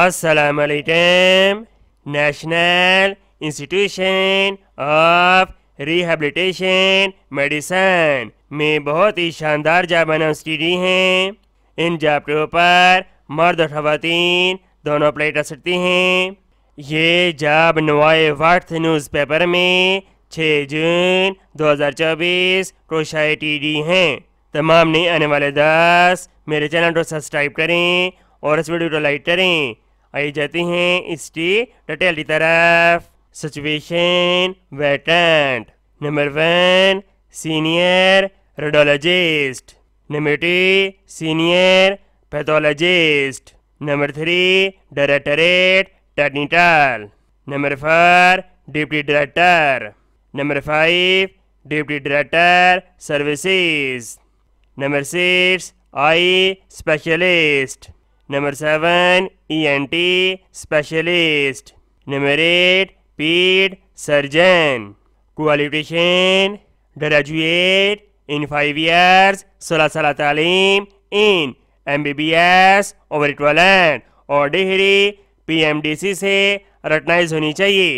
असलकम National Institution of Rehabilitation Medicine में बहुत ही शानदार जाबाना स्टडी हैं इन जाबटों पर मर्द और खातन दोनों अप्लाई कर सकती हैं ये जाब नवाए वार्थ न्यूज़पेपर में 6 जून 2024 को शायद टी हैं तमाम नहीं आने वाले दस मेरे चैनल को सब्सक्राइब करें और इस वीडियो को लाइक करें आइए जाते हैं इसकी डिटेल की तरफ situation vacant number one senior radiologist number two senior pathologist number three directorate technical number four deputy director number five deputy director services number six eye specialist number seven E N T specialist number eight paed surgeon qualification graduate in five years सोलह साल तालीम in M B B S or equivalent और degree P M D C से recognise होनी चाहिए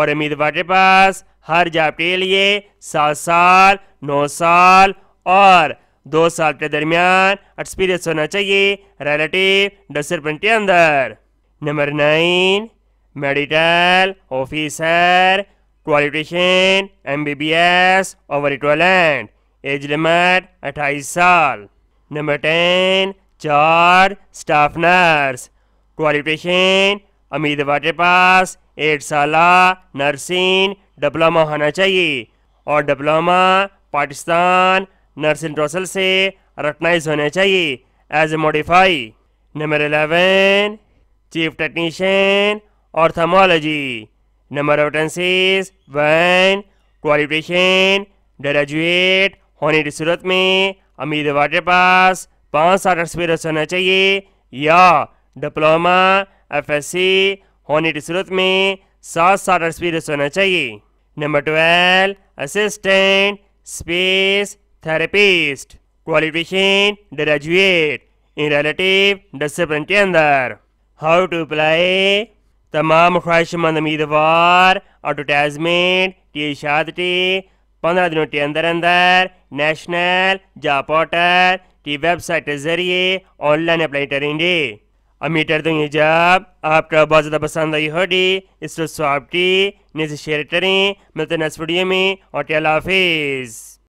और उम्मीदवार के पास हर जॉब के लिए सात साल नौ साल और दो साल के दरमियान एक्सपीरियंस होना चाहिए रिलेटिव डिसिप्लिन के अंदर number nine medical officer qualification M B B S or equivalent age limit अट्ठाईस साल नंबर टेन चार स्टाफ नर्स क्वालिफिकेशन उम्मीदवार के पास एट साल नर्सिंग डिप्लोमा होना चाहिए और डिप्लोमा पाकिस्तान नर्सिन रोसल से रकनाइज होने चाहिए as a modify number eleven chief technician और thermology number of vacancies one qualification graduate होने की सूरत में उम्मीदवार के पास पाँच साल एक्सपीरियंस होना चाहिए या डिप्लोमा एफएससी होने की सूरत में सात साल एक्सपीरियंस होना चाहिए number twelve assistant speech therapist qualification graduate in relative discipline के अंदर हाउ टू अप्लाई तमाम ख्वाहिशमंद उम्मीदवार और एडवर्टाइजमेंट की शादती पंद्रह दिनों के अंदर अंदर नेशनल जॉब पोर्टल की वेबसाइट के जरिए ऑनलाइन अप्लाई करेंगे उम्मीद कर हैं जब आपका बहुत ज़्यादा पसंद आई होगी इस तो आपकी शेयर करें मिलते हैं नेक्स्ट वीडियो में और क्या हाफिज़